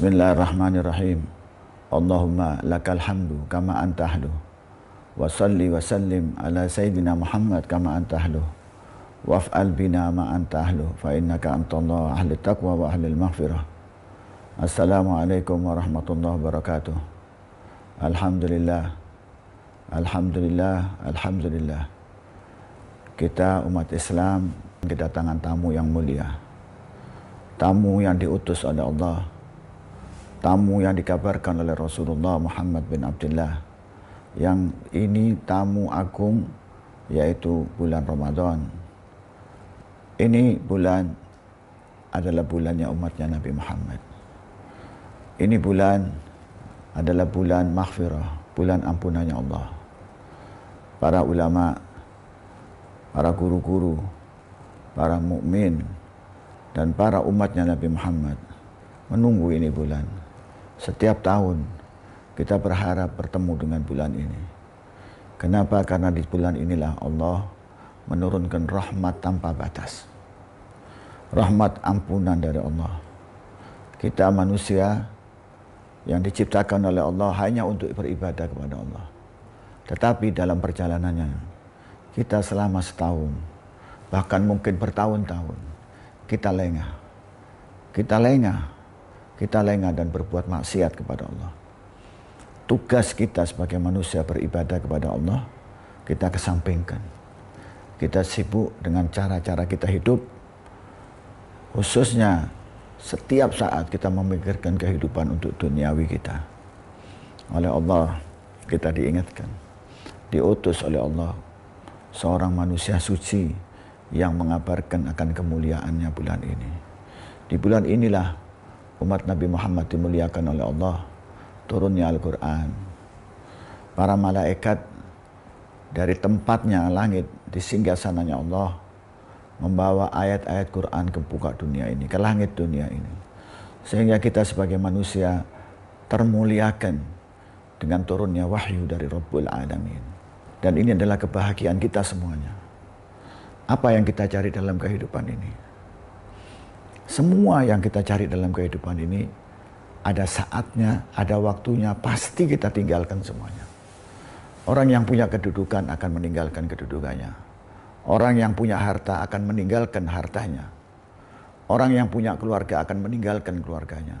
Bismillahirrahmanirrahim. Allahumma lakal hamdu kama anta ahlu. Wa salli wa sallim ala sayyidina Muhammad kama anta ahlu. Waf'al bina ma anta ahlu. Fa innaka antallah ahli taqwa wa ahli maghfirah. Assalamualaikum warahmatullahi wabarakatuh. Alhamdulillah. Alhamdulillah. Alhamdulillah. Kita umat Islam kedatangan tamu yang mulia. Tamu yang diutus oleh Allah tamu yang dikabarkan oleh Rasulullah Muhammad bin Abdullah yang ini tamu agung yaitu bulan Ramadan. Ini bulan adalah bulannya umatnya Nabi Muhammad. Ini bulan adalah bulan maghfirah, bulan ampunannya Allah. Para ulama, para guru-guru, para mukmin dan para umatnya Nabi Muhammad menunggu ini bulan setiap tahun kita berharap bertemu dengan bulan ini. Kenapa? Karena di bulan inilah Allah menurunkan rahmat tanpa batas. Rahmat ampunan dari Allah. Kita manusia yang diciptakan oleh Allah hanya untuk beribadah kepada Allah. Tetapi dalam perjalanannya kita selama setahun bahkan mungkin bertahun-tahun kita lengah. Kita lengah kita lengah dan berbuat maksiat kepada Allah. Tugas kita sebagai manusia beribadah kepada Allah, kita kesampingkan. Kita sibuk dengan cara-cara kita hidup, khususnya setiap saat kita memikirkan kehidupan untuk duniawi kita. Oleh Allah kita diingatkan, diutus oleh Allah seorang manusia suci yang mengabarkan akan kemuliaannya bulan ini. Di bulan inilah umat Nabi Muhammad dimuliakan oleh Allah turunnya Al-Quran para malaikat dari tempatnya langit di singgah sananya Allah membawa ayat-ayat Quran ke buka dunia ini ke langit dunia ini sehingga kita sebagai manusia termuliakan dengan turunnya wahyu dari Rabbul Alamin dan ini adalah kebahagiaan kita semuanya apa yang kita cari dalam kehidupan ini semua yang kita cari dalam kehidupan ini ada saatnya, ada waktunya, pasti kita tinggalkan semuanya. Orang yang punya kedudukan akan meninggalkan kedudukannya. Orang yang punya harta akan meninggalkan hartanya. Orang yang punya keluarga akan meninggalkan keluarganya.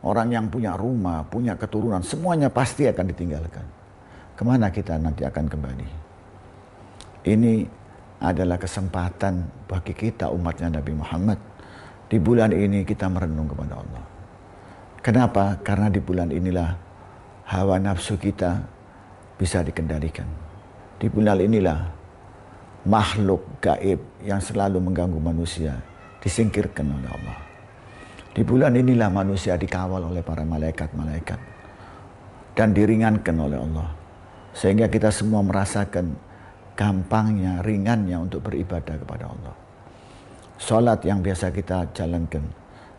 Orang yang punya rumah, punya keturunan, semuanya pasti akan ditinggalkan. Kemana kita nanti akan kembali? Ini adalah kesempatan bagi kita umatnya Nabi Muhammad di bulan ini kita merenung kepada Allah. Kenapa? Karena di bulan inilah hawa nafsu kita bisa dikendalikan. Di bulan inilah makhluk gaib yang selalu mengganggu manusia disingkirkan oleh Allah. Di bulan inilah manusia dikawal oleh para malaikat-malaikat dan diringankan oleh Allah. Sehingga kita semua merasakan gampangnya, ringannya untuk beribadah kepada Allah sholat yang biasa kita jalankan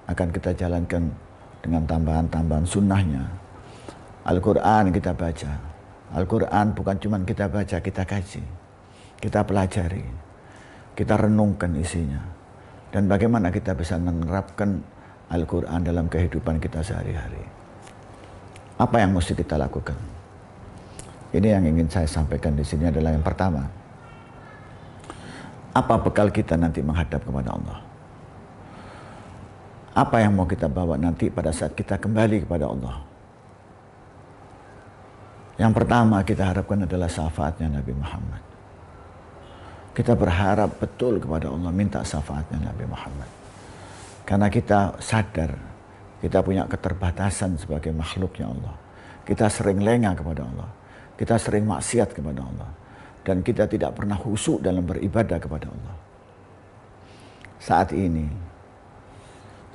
akan kita jalankan dengan tambahan-tambahan sunnahnya. Al-Quran kita baca. Al-Quran bukan cuma kita baca, kita kaji. Kita pelajari. Kita renungkan isinya. Dan bagaimana kita bisa menerapkan Al-Quran dalam kehidupan kita sehari-hari. Apa yang mesti kita lakukan? Ini yang ingin saya sampaikan di sini adalah yang pertama. Apa bekal kita nanti menghadap kepada Allah? Apa yang mau kita bawa nanti pada saat kita kembali kepada Allah? Yang pertama kita harapkan adalah syafaatnya Nabi Muhammad. Kita berharap betul kepada Allah minta syafaatnya Nabi Muhammad. Karena kita sadar kita punya keterbatasan sebagai makhluknya Allah. Kita sering lengah kepada Allah. Kita sering maksiat kepada Allah dan kita tidak pernah khusyuk dalam beribadah kepada Allah. Saat ini,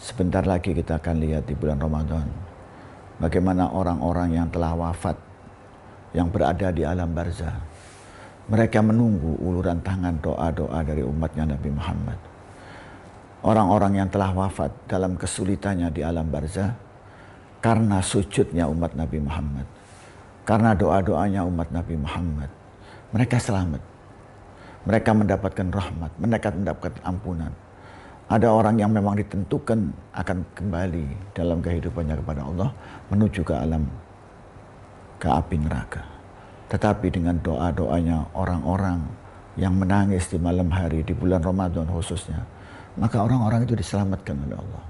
sebentar lagi kita akan lihat di bulan Ramadan bagaimana orang-orang yang telah wafat yang berada di alam barzah mereka menunggu uluran tangan doa-doa dari umatnya Nabi Muhammad. Orang-orang yang telah wafat dalam kesulitannya di alam barzah karena sujudnya umat Nabi Muhammad, karena doa-doanya umat Nabi Muhammad, mereka selamat. Mereka mendapatkan rahmat, mereka mendapatkan ampunan. Ada orang yang memang ditentukan akan kembali dalam kehidupannya kepada Allah menuju ke alam ke api neraka. Tetapi dengan doa-doanya orang-orang yang menangis di malam hari di bulan Ramadan khususnya, maka orang-orang itu diselamatkan oleh Allah.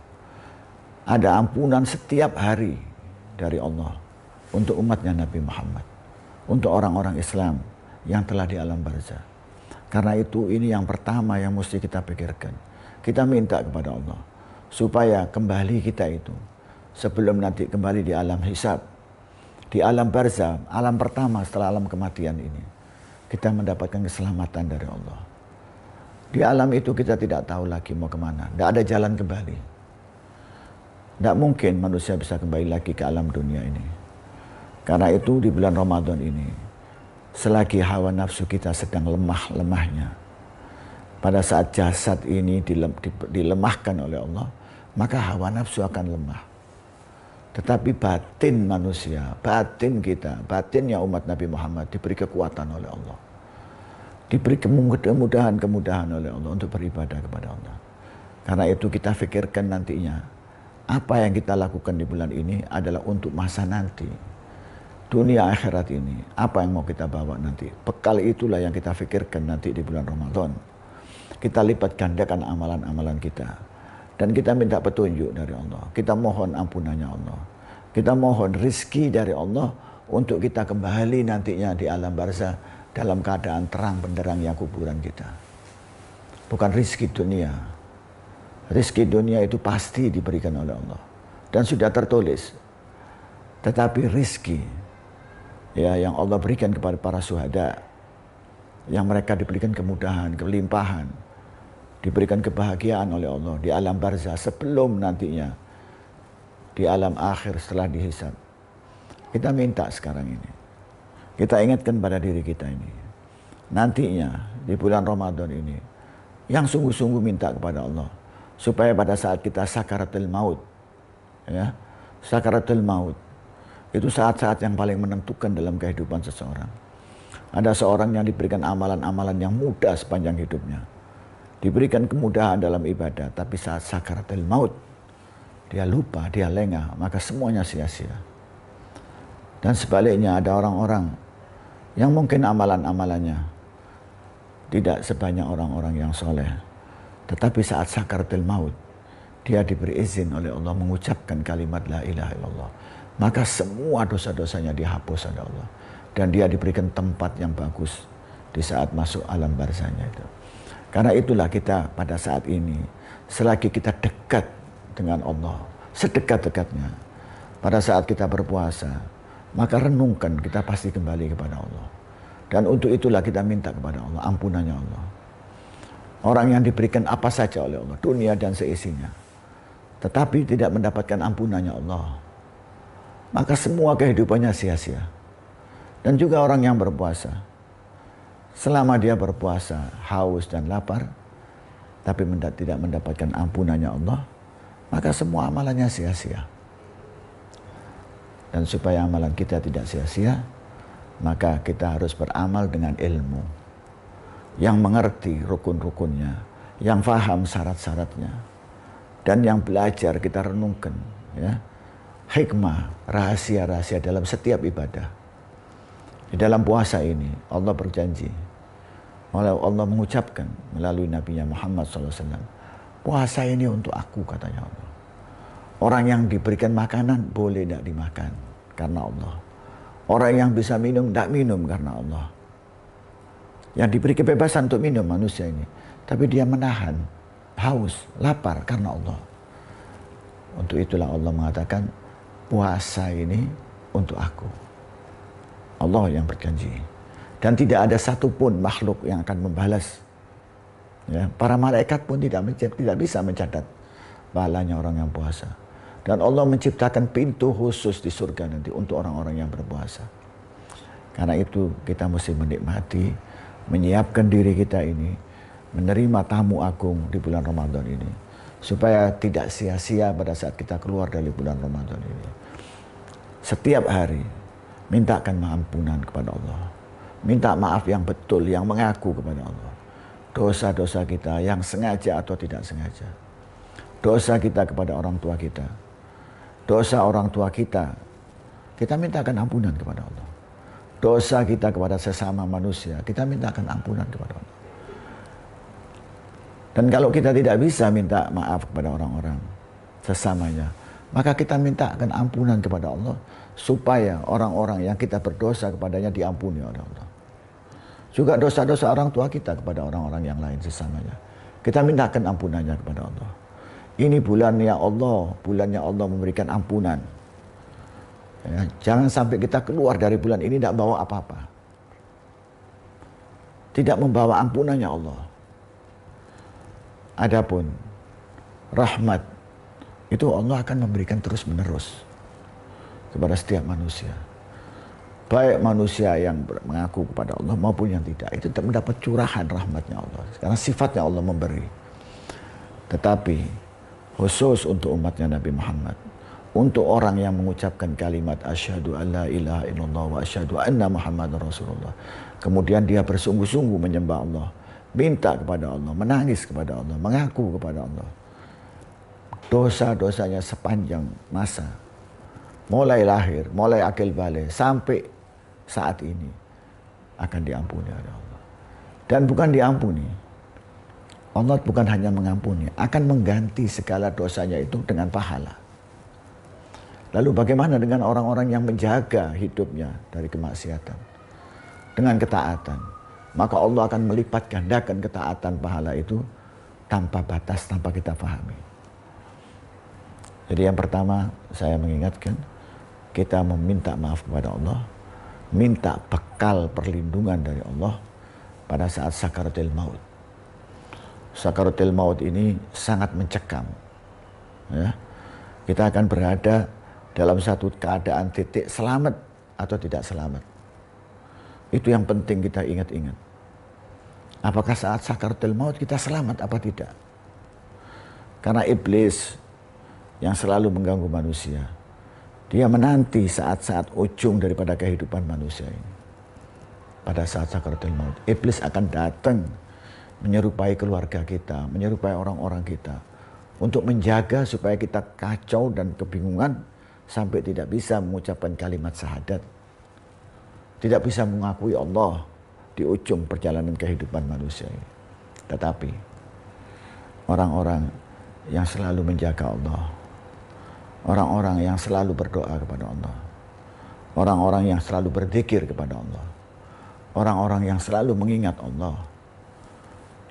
Ada ampunan setiap hari dari Allah untuk umatnya Nabi Muhammad, untuk orang-orang Islam yang telah di alam barzah. Karena itu ini yang pertama yang mesti kita pikirkan. Kita minta kepada Allah supaya kembali kita itu sebelum nanti kembali di alam hisab, di alam barzah, alam pertama setelah alam kematian ini kita mendapatkan keselamatan dari Allah. Di alam itu kita tidak tahu lagi mau kemana, tidak ada jalan kembali. Tidak mungkin manusia bisa kembali lagi ke alam dunia ini. Karena itu di bulan Ramadan ini selagi hawa nafsu kita sedang lemah-lemahnya. Pada saat jasad ini dilemahkan oleh Allah, maka hawa nafsu akan lemah. Tetapi batin manusia, batin kita, batinnya umat Nabi Muhammad diberi kekuatan oleh Allah. Diberi kemudahan-kemudahan oleh Allah untuk beribadah kepada Allah. Karena itu kita pikirkan nantinya, apa yang kita lakukan di bulan ini adalah untuk masa nanti dunia akhirat ini, apa yang mau kita bawa nanti? Bekal itulah yang kita pikirkan nanti di bulan Ramadan. Kita lipat gandakan amalan-amalan kita. Dan kita minta petunjuk dari Allah. Kita mohon ampunannya Allah. Kita mohon rizki dari Allah untuk kita kembali nantinya di alam barzah dalam keadaan terang benderang yang kuburan kita. Bukan rizki dunia. Rizki dunia itu pasti diberikan oleh Allah. Dan sudah tertulis tetapi rizki ya yang Allah berikan kepada para suhada yang mereka diberikan kemudahan, kelimpahan, diberikan kebahagiaan oleh Allah di alam barzah sebelum nantinya di alam akhir setelah dihisab. Kita minta sekarang ini. Kita ingatkan pada diri kita ini. Nantinya di bulan Ramadan ini yang sungguh-sungguh minta kepada Allah supaya pada saat kita sakaratul maut ya sakaratul maut itu saat-saat yang paling menentukan dalam kehidupan seseorang. Ada seorang yang diberikan amalan-amalan yang mudah sepanjang hidupnya. Diberikan kemudahan dalam ibadah, tapi saat sakaratul maut, dia lupa, dia lengah, maka semuanya sia-sia. Dan sebaliknya ada orang-orang yang mungkin amalan-amalannya tidak sebanyak orang-orang yang soleh. Tetapi saat sakaratul maut, dia diberi izin oleh Allah mengucapkan kalimat la ilaha illallah maka semua dosa-dosanya dihapus oleh Allah dan dia diberikan tempat yang bagus di saat masuk alam barzanya itu. Karena itulah kita pada saat ini selagi kita dekat dengan Allah, sedekat-dekatnya. Pada saat kita berpuasa, maka renungkan kita pasti kembali kepada Allah. Dan untuk itulah kita minta kepada Allah ampunannya Allah. Orang yang diberikan apa saja oleh Allah, dunia dan seisinya. Tetapi tidak mendapatkan ampunannya Allah maka semua kehidupannya sia-sia. Dan juga orang yang berpuasa. Selama dia berpuasa, haus dan lapar, tapi tidak mendapatkan ampunannya Allah, maka semua amalannya sia-sia. Dan supaya amalan kita tidak sia-sia, maka kita harus beramal dengan ilmu. Yang mengerti rukun-rukunnya, yang faham syarat-syaratnya, dan yang belajar kita renungkan. Ya hikmah, rahasia-rahasia dalam setiap ibadah. Di dalam puasa ini Allah berjanji, walau Allah mengucapkan melalui Nabi Muhammad SAW, puasa ini untuk aku katanya Allah. Orang yang diberikan makanan boleh tidak dimakan karena Allah. Orang yang bisa minum tidak minum karena Allah. Yang diberi kebebasan untuk minum manusia ini. Tapi dia menahan haus, lapar karena Allah. Untuk itulah Allah mengatakan puasa ini untuk aku. Allah yang berjanji. Dan tidak ada satupun makhluk yang akan membalas. Ya, para malaikat pun tidak, tidak bisa mencatat balanya orang yang puasa. Dan Allah menciptakan pintu khusus di surga nanti untuk orang-orang yang berpuasa. Karena itu kita mesti menikmati, menyiapkan diri kita ini, menerima tamu agung di bulan Ramadan ini supaya tidak sia-sia pada saat kita keluar dari bulan Ramadan ini. Setiap hari mintakan ampunan kepada Allah. Minta maaf yang betul, yang mengaku kepada Allah. Dosa-dosa kita yang sengaja atau tidak sengaja. Dosa kita kepada orang tua kita. Dosa orang tua kita. Kita mintakan ampunan kepada Allah. Dosa kita kepada sesama manusia, kita mintakan ampunan kepada Allah. Dan kalau kita tidak bisa minta maaf kepada orang-orang sesamanya, maka kita mintakan ampunan kepada Allah supaya orang-orang yang kita berdosa kepadanya diampuni oleh Allah. Juga dosa-dosa orang tua kita kepada orang-orang yang lain sesamanya. Kita mintakan ampunannya kepada Allah. Ini bulannya Allah, bulannya Allah memberikan ampunan. Ya, jangan sampai kita keluar dari bulan ini tidak bawa apa-apa. Tidak membawa ampunannya Allah. Adapun rahmat itu Allah akan memberikan terus-menerus kepada setiap manusia. Baik manusia yang mengaku kepada Allah maupun yang tidak itu mendapat curahan rahmatnya Allah. Karena sifatnya Allah memberi. Tetapi khusus untuk umatnya Nabi Muhammad untuk orang yang mengucapkan kalimat asyhadu alla ilaha illallah wa asyhadu anna muhammadar rasulullah kemudian dia bersungguh-sungguh menyembah Allah minta kepada Allah, menangis kepada Allah, mengaku kepada Allah. Dosa-dosanya sepanjang masa. Mulai lahir, mulai akil balik, sampai saat ini akan diampuni oleh Allah. Dan bukan diampuni. Allah bukan hanya mengampuni, akan mengganti segala dosanya itu dengan pahala. Lalu bagaimana dengan orang-orang yang menjaga hidupnya dari kemaksiatan? Dengan ketaatan maka Allah akan melipat gandakan ketaatan pahala itu tanpa batas, tanpa kita pahami. Jadi yang pertama saya mengingatkan, kita meminta maaf kepada Allah, minta bekal perlindungan dari Allah pada saat sakaratul maut. Sakaratul maut ini sangat mencekam. Ya. Kita akan berada dalam satu keadaan titik selamat atau tidak selamat. Itu yang penting kita ingat-ingat. Apakah saat sakaratul maut kita selamat apa tidak? Karena iblis yang selalu mengganggu manusia, dia menanti saat-saat ujung daripada kehidupan manusia ini. Pada saat sakaratul maut, iblis akan datang menyerupai keluarga kita, menyerupai orang-orang kita untuk menjaga supaya kita kacau dan kebingungan sampai tidak bisa mengucapkan kalimat syahadat tidak bisa mengakui Allah di ujung perjalanan kehidupan manusia ini. Tetapi orang-orang yang selalu menjaga Allah, orang-orang yang selalu berdoa kepada Allah, orang-orang yang selalu berzikir kepada Allah, orang-orang yang selalu mengingat Allah,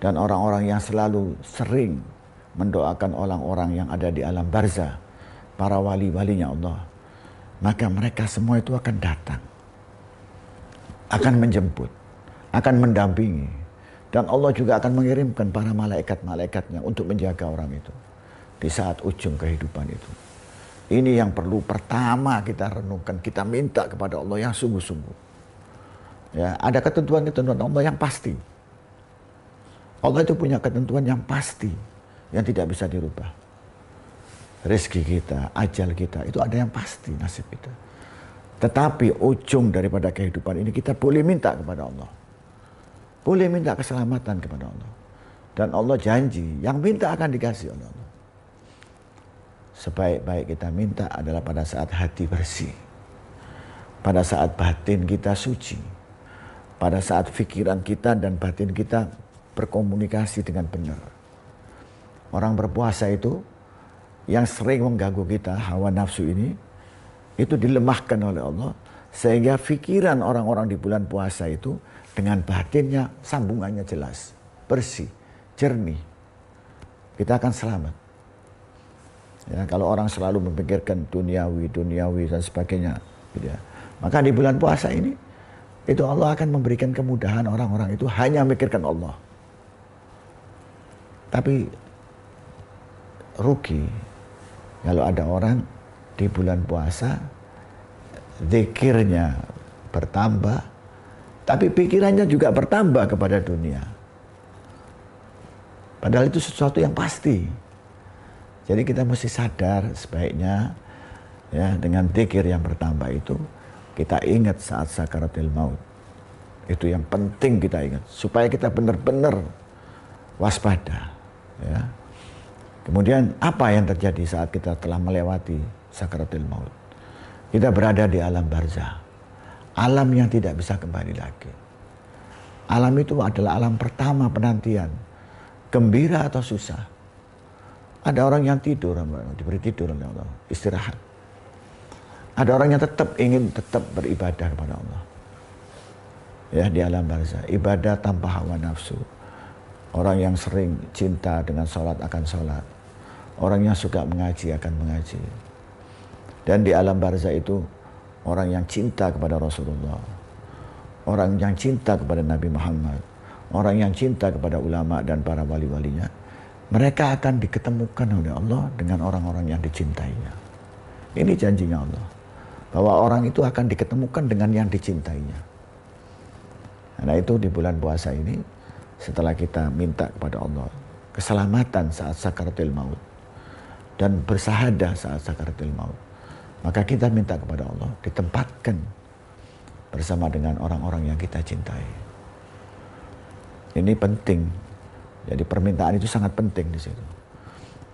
dan orang-orang yang selalu sering mendoakan orang-orang yang ada di alam barzah, para wali-walinya Allah, maka mereka semua itu akan datang akan menjemput, akan mendampingi. Dan Allah juga akan mengirimkan para malaikat-malaikatnya untuk menjaga orang itu. Di saat ujung kehidupan itu. Ini yang perlu pertama kita renungkan. Kita minta kepada Allah yang sungguh-sungguh. Ya, ada ketentuan-ketentuan Allah yang pasti. Allah itu punya ketentuan yang pasti. Yang tidak bisa dirubah. Rezeki kita, ajal kita, itu ada yang pasti nasib kita. Tetapi ujung daripada kehidupan ini kita boleh minta kepada Allah. Boleh minta keselamatan kepada Allah. Dan Allah janji yang minta akan dikasih oleh Allah. Sebaik-baik kita minta adalah pada saat hati bersih. Pada saat batin kita suci. Pada saat pikiran kita dan batin kita berkomunikasi dengan benar. Orang berpuasa itu yang sering mengganggu kita hawa nafsu ini itu dilemahkan oleh Allah sehingga pikiran orang-orang di bulan puasa itu dengan batinnya sambungannya jelas, bersih, jernih. Kita akan selamat. Ya, kalau orang selalu memikirkan duniawi, duniawi dan sebagainya, gitu ya. Maka di bulan puasa ini itu Allah akan memberikan kemudahan orang-orang itu hanya memikirkan Allah. Tapi rugi kalau ada orang di bulan puasa zikirnya bertambah tapi pikirannya juga bertambah kepada dunia. Padahal itu sesuatu yang pasti. Jadi kita mesti sadar sebaiknya ya dengan zikir yang bertambah itu kita ingat saat sakaratul maut. Itu yang penting kita ingat supaya kita benar-benar waspada ya. Kemudian apa yang terjadi saat kita telah melewati sakaratul maut. Kita berada di alam barzah. Alam yang tidak bisa kembali lagi. Alam itu adalah alam pertama penantian. Gembira atau susah. Ada orang yang tidur, diberi tidur oleh Allah, istirahat. Ada orang yang tetap ingin tetap beribadah kepada Allah. Ya di alam barzah, ibadah tanpa hawa nafsu. Orang yang sering cinta dengan sholat akan sholat. Orang yang suka mengaji akan mengaji. Dan di alam barzah itu orang yang cinta kepada Rasulullah, orang yang cinta kepada Nabi Muhammad, orang yang cinta kepada ulama dan para wali-walinya, mereka akan diketemukan oleh Allah dengan orang-orang yang dicintainya. Ini janjinya Allah. Bahwa orang itu akan diketemukan dengan yang dicintainya. Nah itu di bulan puasa ini setelah kita minta kepada Allah keselamatan saat sakaratul maut dan bersahada saat sakaratul maut maka kita minta kepada Allah ditempatkan bersama dengan orang-orang yang kita cintai. Ini penting. Jadi permintaan itu sangat penting di situ.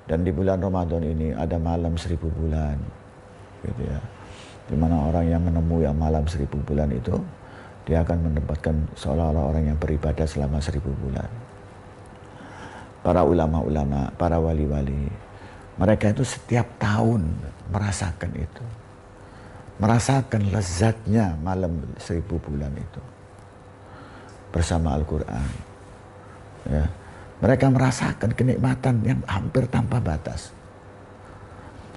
Dan di bulan Ramadan ini ada malam seribu bulan. Gitu ya. Dimana orang yang menemui yang malam seribu bulan itu, dia akan mendapatkan seolah-olah orang yang beribadah selama seribu bulan. Para ulama-ulama, para wali-wali, mereka itu setiap tahun merasakan itu. Merasakan lezatnya malam seribu bulan itu. Bersama Al-Quran. Ya. Mereka merasakan kenikmatan yang hampir tanpa batas.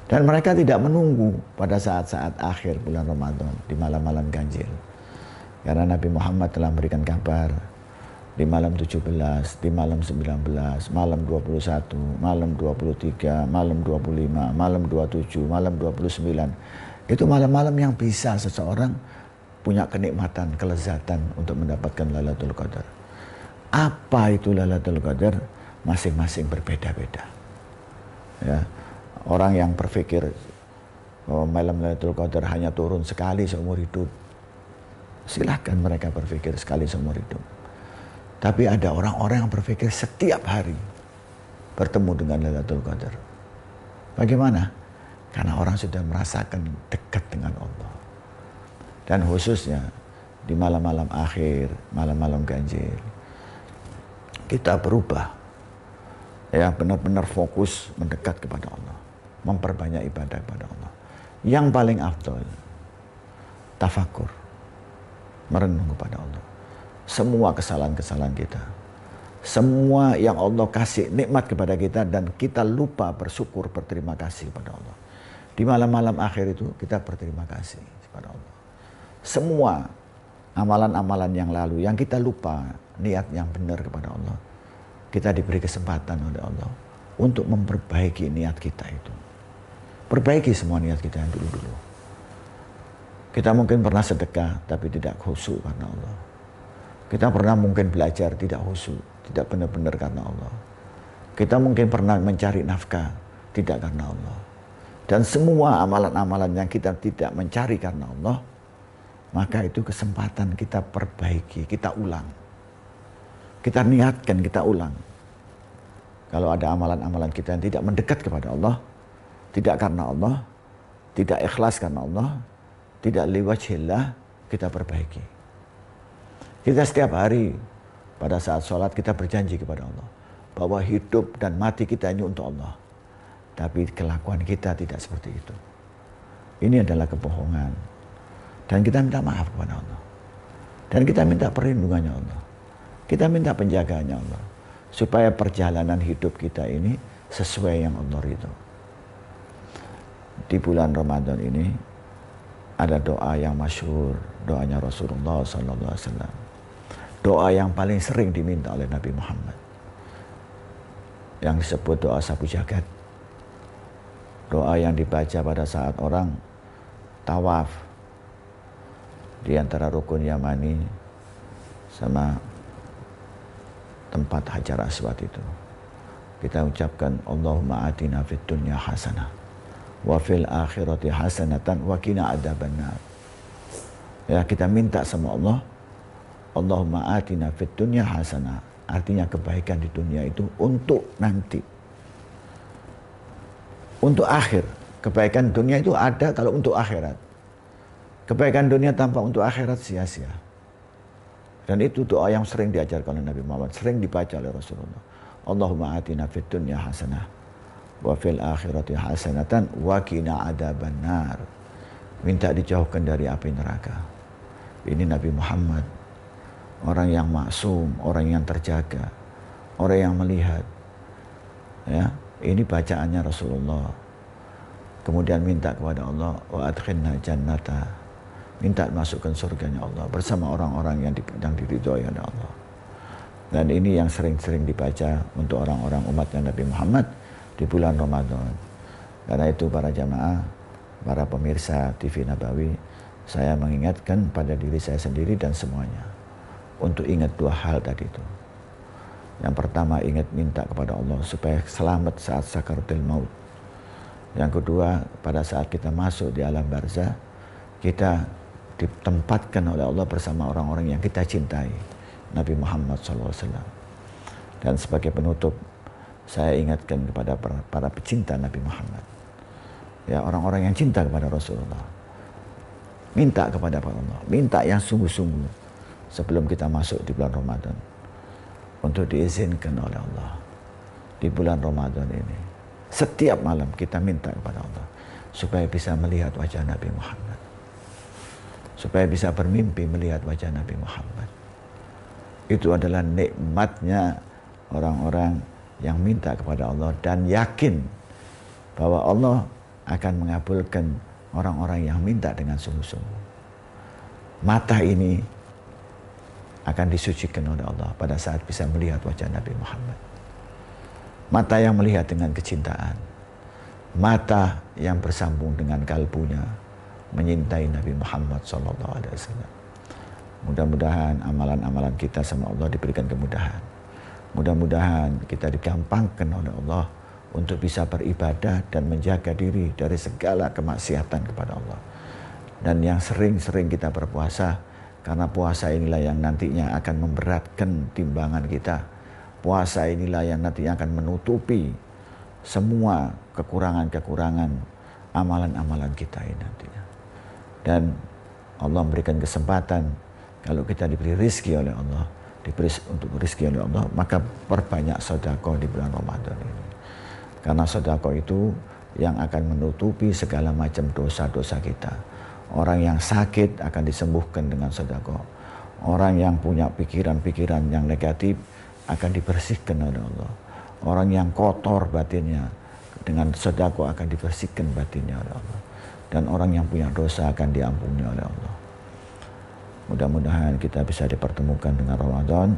Dan mereka tidak menunggu pada saat-saat akhir bulan Ramadan di malam-malam ganjil. Karena Nabi Muhammad telah memberikan kabar di malam 17, di malam 19, malam 21, malam 23, malam 25, malam 27, malam 29. Itu malam-malam yang bisa seseorang punya kenikmatan, kelezatan untuk mendapatkan Lailatul Qadar. Apa itu Lailatul Qadar? Masing-masing berbeda-beda. Ya. Orang yang berpikir bahwa oh, malam Lailatul Qadar hanya turun sekali seumur hidup. Silahkan mereka berpikir sekali seumur hidup tapi ada orang-orang yang berpikir setiap hari bertemu dengan Lailatul Qadar. Bagaimana? Karena orang sudah merasakan dekat dengan Allah. Dan khususnya di malam-malam akhir, malam-malam ganjil, kita berubah. Ya, benar-benar fokus mendekat kepada Allah, memperbanyak ibadah kepada Allah. Yang paling afdol, tafakur, merenung kepada Allah semua kesalahan-kesalahan kita. Semua yang Allah kasih nikmat kepada kita dan kita lupa bersyukur berterima kasih kepada Allah. Di malam-malam akhir itu kita berterima kasih kepada Allah. Semua amalan-amalan yang lalu yang kita lupa niat yang benar kepada Allah. Kita diberi kesempatan oleh Allah untuk memperbaiki niat kita itu. Perbaiki semua niat kita yang dulu-dulu. Kita mungkin pernah sedekah tapi tidak khusyuk karena Allah kita pernah mungkin belajar tidak husu, tidak benar-benar karena Allah. Kita mungkin pernah mencari nafkah, tidak karena Allah. Dan semua amalan-amalan yang kita tidak mencari karena Allah, maka itu kesempatan kita perbaiki, kita ulang. Kita niatkan, kita ulang. Kalau ada amalan-amalan kita yang tidak mendekat kepada Allah, tidak karena Allah, tidak ikhlas karena Allah, tidak liwajhillah, kita perbaiki. Kita setiap hari pada saat sholat kita berjanji kepada Allah bahwa hidup dan mati kita hanya untuk Allah. Tapi kelakuan kita tidak seperti itu. Ini adalah kebohongan. Dan kita minta maaf kepada Allah. Dan kita minta perlindungannya Allah. Kita minta penjagaannya Allah. Supaya perjalanan hidup kita ini sesuai yang Allah ridho. Di bulan Ramadan ini ada doa yang masyhur, doanya Rasulullah sallallahu alaihi wasallam doa yang paling sering diminta oleh Nabi Muhammad. Yang disebut doa sapu jagat. Doa yang dibaca pada saat orang tawaf di antara rukun Yamani sama tempat Hajar Aswad itu. Kita ucapkan Allahumma atina fid dunya hasanah wa fil akhirati hasanatan wa qina adzabannar. Ya kita minta sama Allah Allahumma atina fit dunya hasana Artinya kebaikan di dunia itu untuk nanti. Untuk akhir. Kebaikan dunia itu ada kalau untuk akhirat. Kebaikan dunia tanpa untuk akhirat sia-sia. Dan itu doa yang sering diajarkan oleh Nabi Muhammad, sering dibaca oleh Rasulullah. Allahumma atina fit dunya hasana wa fil akhirati hasanatan wa ada adzabannar. Minta dijauhkan dari api neraka. Ini Nabi Muhammad orang yang maksum, orang yang terjaga, orang yang melihat. Ya, ini bacaannya Rasulullah. Kemudian minta kepada Allah wa adkhilna jannata. Minta masukkan surganya Allah bersama orang-orang yang, di, yang oleh Allah. Dan ini yang sering-sering dibaca untuk orang-orang umatnya Nabi Muhammad di bulan Ramadan. Karena itu para jamaah, para pemirsa TV Nabawi, saya mengingatkan pada diri saya sendiri dan semuanya untuk ingat dua hal tadi itu. Yang pertama ingat minta kepada Allah supaya selamat saat sakaratul maut. Yang kedua, pada saat kita masuk di alam barzah, kita ditempatkan oleh Allah bersama orang-orang yang kita cintai, Nabi Muhammad SAW. Dan sebagai penutup, saya ingatkan kepada para pecinta Nabi Muhammad. Ya, orang-orang yang cinta kepada Rasulullah. Minta kepada Allah, minta yang sungguh-sungguh sebelum kita masuk di bulan Ramadan untuk diizinkan oleh Allah di bulan Ramadan ini setiap malam kita minta kepada Allah supaya bisa melihat wajah Nabi Muhammad supaya bisa bermimpi melihat wajah Nabi Muhammad itu adalah nikmatnya orang-orang yang minta kepada Allah dan yakin bahwa Allah akan mengabulkan orang-orang yang minta dengan sungguh-sungguh. Mata ini akan disucikan oleh Allah pada saat bisa melihat wajah Nabi Muhammad. Mata yang melihat dengan kecintaan, mata yang bersambung dengan kalbunya menyintai Nabi Muhammad Sallallahu Alaihi Wasallam. Mudah-mudahan amalan-amalan kita sama Allah diberikan kemudahan. Mudah-mudahan kita digampangkan oleh Allah untuk bisa beribadah dan menjaga diri dari segala kemaksiatan kepada Allah. Dan yang sering-sering kita berpuasa, karena puasa inilah yang nantinya akan memberatkan timbangan kita. Puasa inilah yang nantinya akan menutupi semua kekurangan-kekurangan amalan-amalan kita ini nantinya. Dan Allah memberikan kesempatan kalau kita diberi rizki oleh Allah, diberi untuk rizki oleh Allah, maka perbanyak sodako di bulan Ramadan ini. Karena sodako itu yang akan menutupi segala macam dosa-dosa kita Orang yang sakit akan disembuhkan dengan sodako. Orang yang punya pikiran-pikiran yang negatif akan dibersihkan oleh Allah. Orang yang kotor batinnya dengan sodako akan dibersihkan batinnya oleh Allah. Dan orang yang punya dosa akan diampuni oleh Allah. Mudah-mudahan kita bisa dipertemukan dengan Ramadan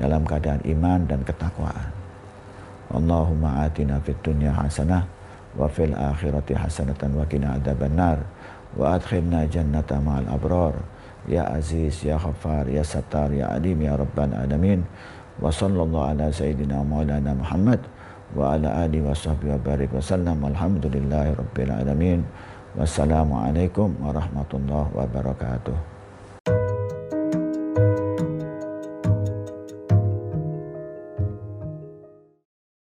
dalam keadaan iman dan ketakwaan. Allahumma atina fid dunya hasanah wa fil akhirati hasanatan wa qina adzabannar. وأدخلنا جنة مع الأبرار يا عزيز يا غفار يا ستار يا عليم يا رب العالمين وصلى الله على سيدنا مولانا محمد وعلى آله وصحبه وبارك وسلم والحمد لله رب العالمين والسلام عليكم ورحمة الله وبركاته